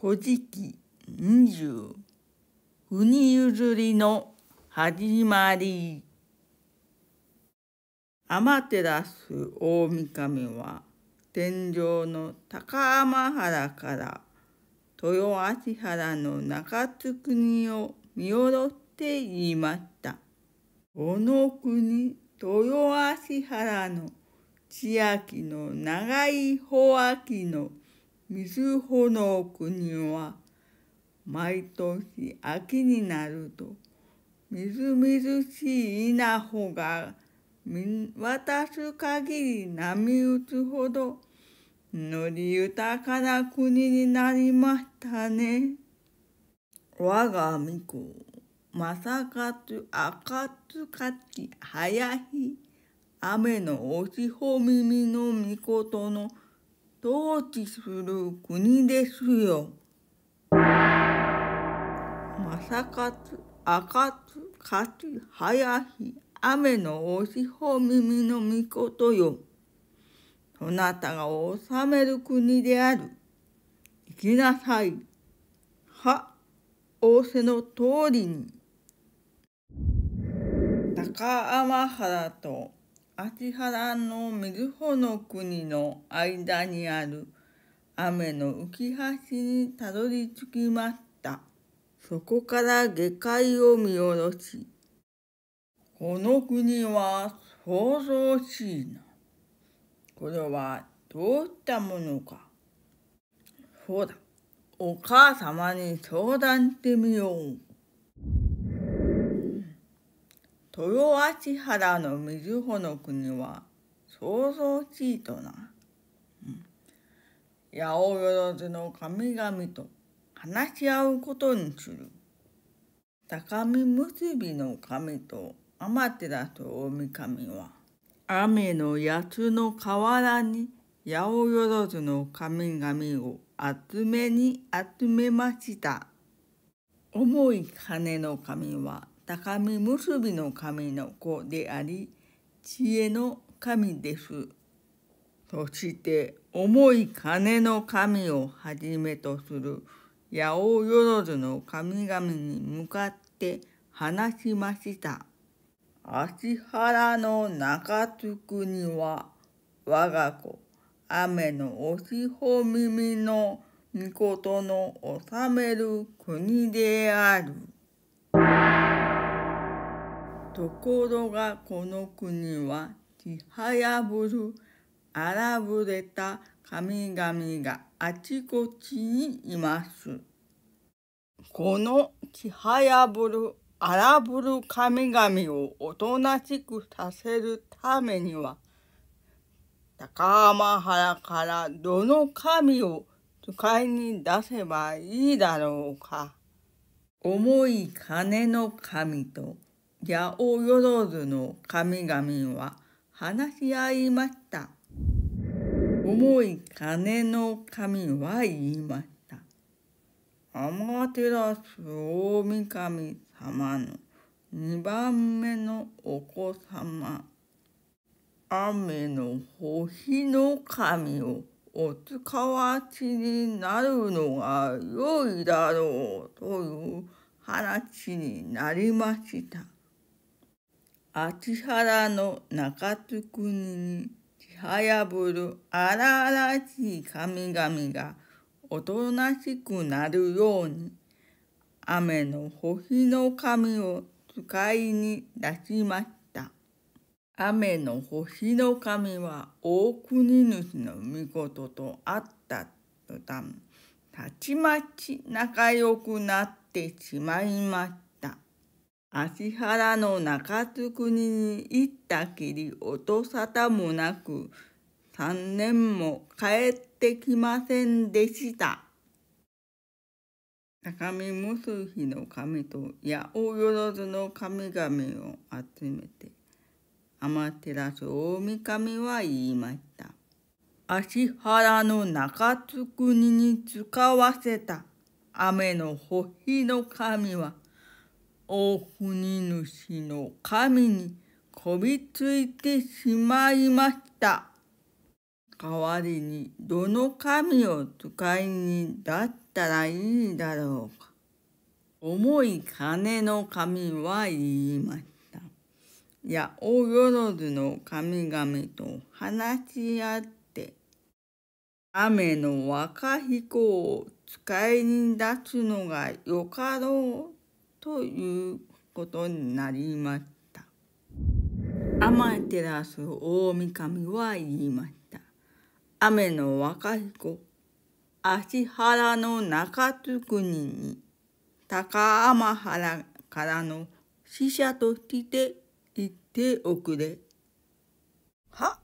古事記20国譲りの始まり天照大神は天井の高天原から豊橋原の中津国を見下ろして言いました。この国豊橋原の千秋の長い穂秋の水穂の国は毎年秋になるとみずみずしい稲穂が見渡す限り波打つほどのり豊かな国になりましたね。我が巫女、正勝、暁、林、雨のおしほ耳の御事の統治する国ですよ。正勝、赤津、勝は早日、雨のおしほ耳の御とよ。そなたが治める国である。行きなさい。は、仰せの通りに。高天原と秋原の瑞穂の国の間にある雨の浮き橋にたどり着きました。そこから下界を見下ろし、この国は想像しいな。これはどういったものか。そうだ、お母様に相談してみよう。豊橋原の瑞穂の国は想像しいとな、うん、八百万の神々と話し合うことにする高見結びの神と天照大神は雨の八の河原に八百万の神々を集めに集めました重い金の神は高み結びの神の子であり知恵の神です。そして重い金の神をはじめとする八百万の神々に向かって話しました。芦原の中津国は我が子雨のおしほ耳の御事の治める国である。ところがこの国はちはやぶる荒ぶれた神々があちこちにいます。このちはやぶる荒ぶる神々をおとなしくさせるためには高浜原からどの神を使いに出せばいいだろうか。重い金の神とオヨロズの神々は話し合いました。重い金の神は言いました。天照大神様の二番目のお子様。雨の星の神をお使わしになるのが良いだろうという話になりました。秋原の中津国にちはやぶる荒々しい神々がおとなしくなるように雨の星の神を使いに出しました。雨の星の神は大国主の御事とあった途端たちまち仲良くなってしまいました。足原の中津国に行ったきり音沙汰もなく、三年も帰ってきませんでした。高見結びの神と八百万の神々を集めて、天照大神は言いました。足原の中津国に使わせた雨の星の神は、大国主の神にこびついてしまいました。代わりにどの神を使いにだったらいいだろうか。重い金の神は言いました。いや、大ずの神々と話し合って、雨の若彦を使いに出すのがよかろうということになりました。天照大神は言いました。雨の若彦、足原の中津国に、高天原からの死者として行っておくれ。は、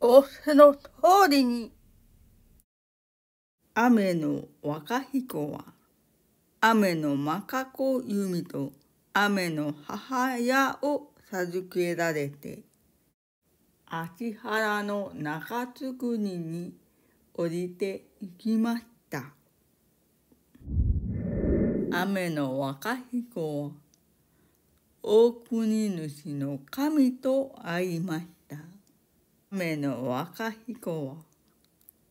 おせの通りに。雨の若彦は、雨のまかこゆみと雨の母親を授けられて秋原の中津国に降りていきました雨の若彦は大国主の神と会いました雨の若彦は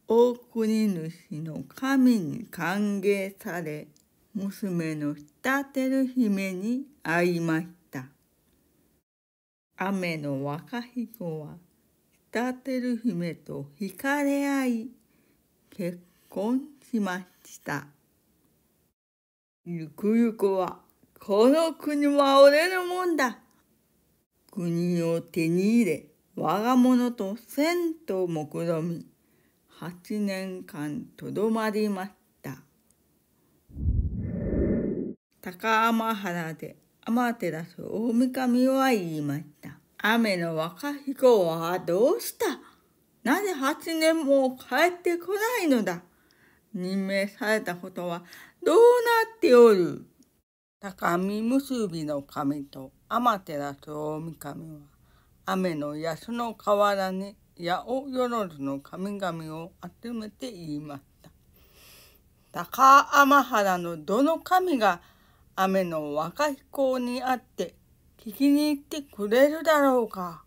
大国主の神に歓迎され娘のたてる姫に会いました。雨の若彦はたてる姫と惹かれ合い結婚しました。ゆくゆくはこの国は俺のもんだ。国を手に入れ我が物と銭湯もくろみ8年間とどまりました。高天原で天照大神は言いました。雨の若彦はどうしたなぜ八年も帰ってこないのだ任命されたことはどうなっておる高見結びの神と天照大神は雨の安の河原に八尾万の神々を集めて言いました。高天原のどの神が雨の若彦に会って聞きに行ってくれるだろうか。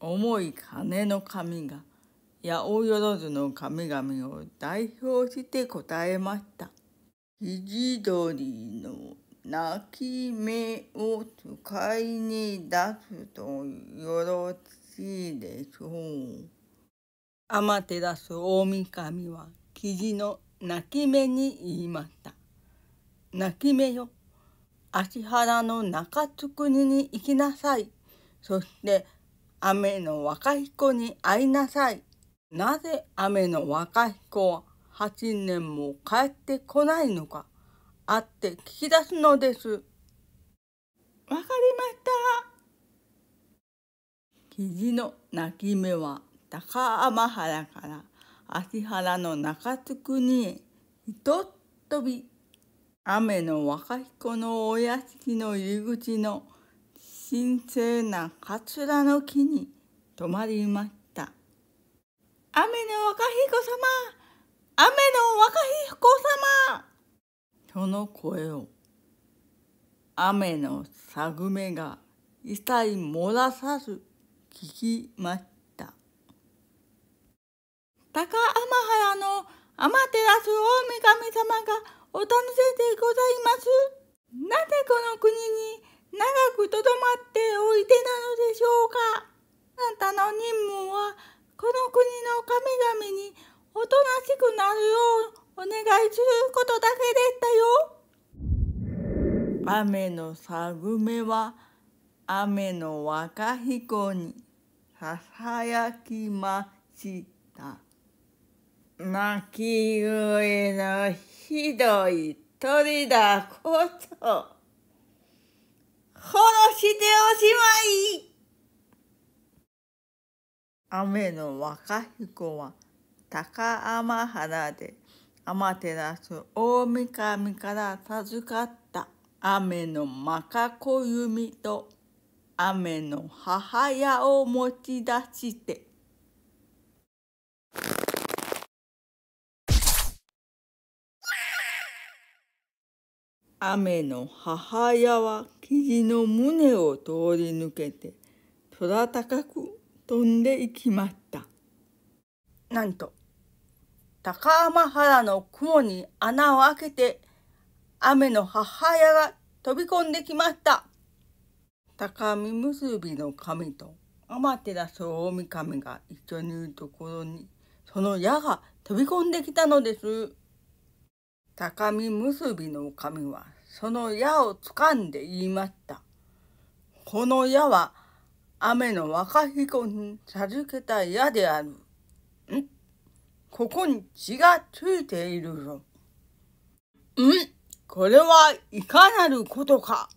重い金の髪が八百万の神々を代表して答えました。肘鳥の泣き目を使いに出すとよろしいでしょう。天照大神は雉の泣き目に言いました。泣き目よ。芦原の中津国に行きなさい。そして雨の若彦に会いなさい。なぜ雨の若彦は8年も帰ってこないのか。会って聞き出すのです。わかりました。肘の泣き目は高天原から芦原の中津国へひとっ飛び雨の若彦のお屋敷の入り口の神聖なかつらの木に止まりました。雨の若彦様雨の若彦様その声を雨のさぐめが一切漏らさず聞きました。高天原の天照大神様がお楽しでございますなぜこの国に長くとどまっておいてなのでしょうかあなたの任務はこの国の神々におとなしくなるようお願いすることだけでしたよ雨のさぐめは雨の若彦にささやきました泣き声のひどい鳥だこと殺しておしまい雨の若彦は高天原で天照大御神から授かった雨のまかこ弓と雨の母屋を持ち出して雨の母親は生地の胸を通り抜けて空高く飛んでいきましたなんと高浜原の雲に穴を開けて雨の母親が飛び込んできました高見結びの神と天照大神が一緒にいるところにその矢が飛び込んできたのです。高見結びの神はその矢をつかんで言いました。この矢は雨の若彦に授けた矢である。んここに血がついているぞ。んこれはいかなることか。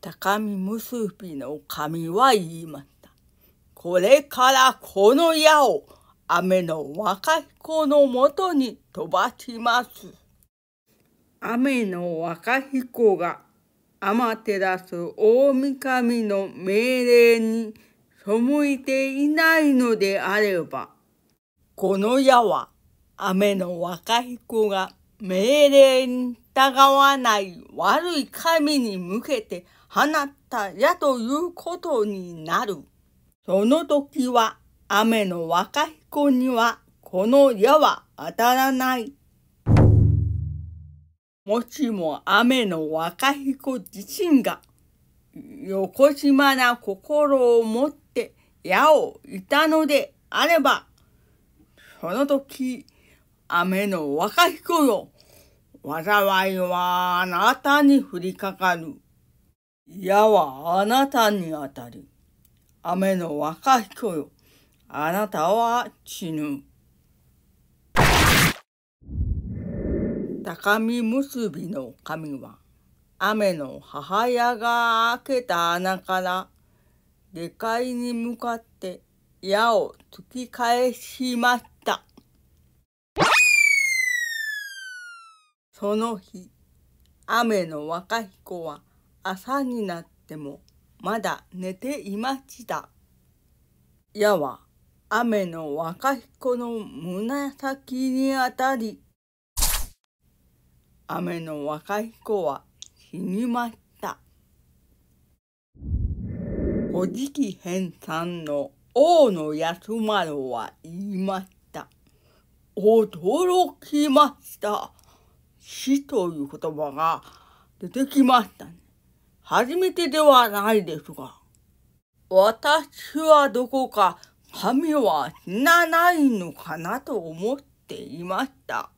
高見結びの神は言いました。これからこの矢を雨の若彦のもとに飛ばします。雨の若彦が天照大神の命令に背いていないのであれば、この矢は雨の若彦が命令に従わない悪い神に向けて放った矢ということになる。その時は雨の若彦にはこの矢は当たらない。もしも雨の若彦自身が横島な心を持って矢をいたのであれば、その時、雨の若彦よ、災いはあなたに降りかかる。矢はあなたに当たる。雨の若彦よ、あなたは死ぬ。高見結びの神は、雨の母親が開けた穴から、下界に向かって矢を突き返しました。その日、雨の若彦は朝になってもまだ寝ていました。矢は雨の若彦の胸先にあたり雨の若彦は死にました古事記編さんの王の安丸は言いました驚きました死という言葉が出てきましたね初めてではないですが私はどこか髪は死なないのかなと思っていました。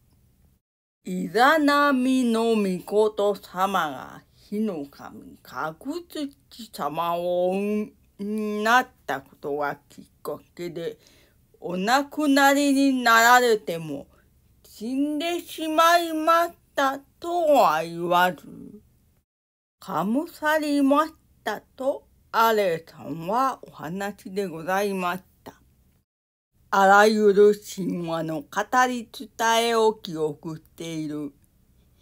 イザナミの御事様が火の神、角土様をなったことがきっかけで、お亡くなりになられても死んでしまいましたとは言わず、かむさりましたとアレさんはお話でございます。あらゆる神話の語り伝えを記憶している、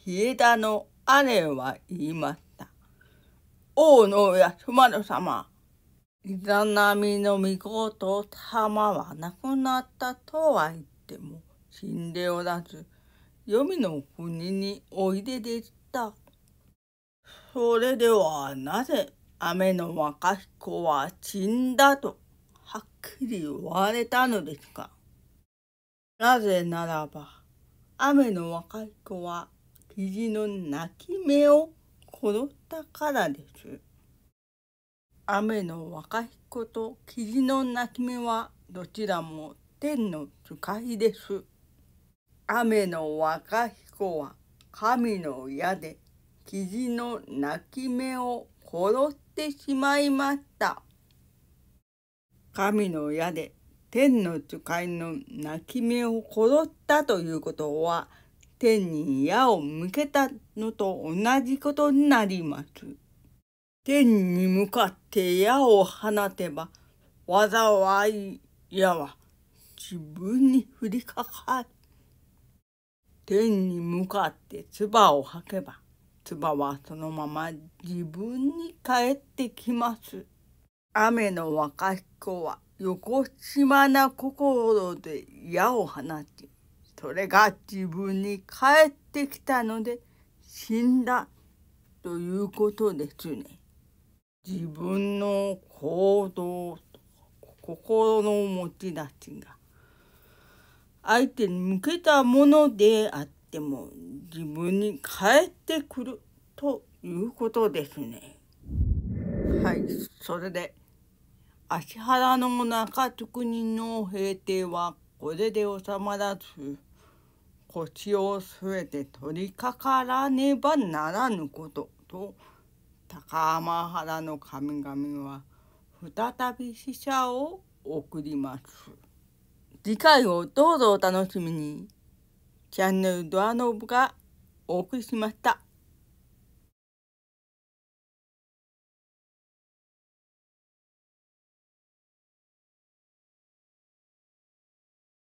エダの姉は言いました。王の安丸様、イザナミの御事様は亡くなったとは言っても死んでおらず、黄泉の国においででした。それではなぜ雨の若彦は死んだとはっきり言われたのですかなぜならば、雨の若い子は、キの泣き目を殺したからです。雨の若彦とキの泣き目は、どちらも天の使いです。雨の若彦は神の矢で、キの泣き目を殺してしまいました。神の矢で天の使いの泣き目を殺ったということは天に矢を向けたのと同じことになります。天に向かって矢を放てば災い矢は自分に降りかかる。天に向かって唾を吐けば唾はそのまま自分に返ってきます。雨の若彦は横島な心で矢を放ち、それが自分に返ってきたので死んだということですね。自分の行動と心の持ち出しが相手に向けたものであっても自分に返ってくるということですね。はい、それで。足原の中津国の平定はこれで収まらず腰を据えて取りかからねばならぬことと高天原の神々は再び死者を送ります次回をどうぞお楽しみにチャンネルドアノブがお送りしました。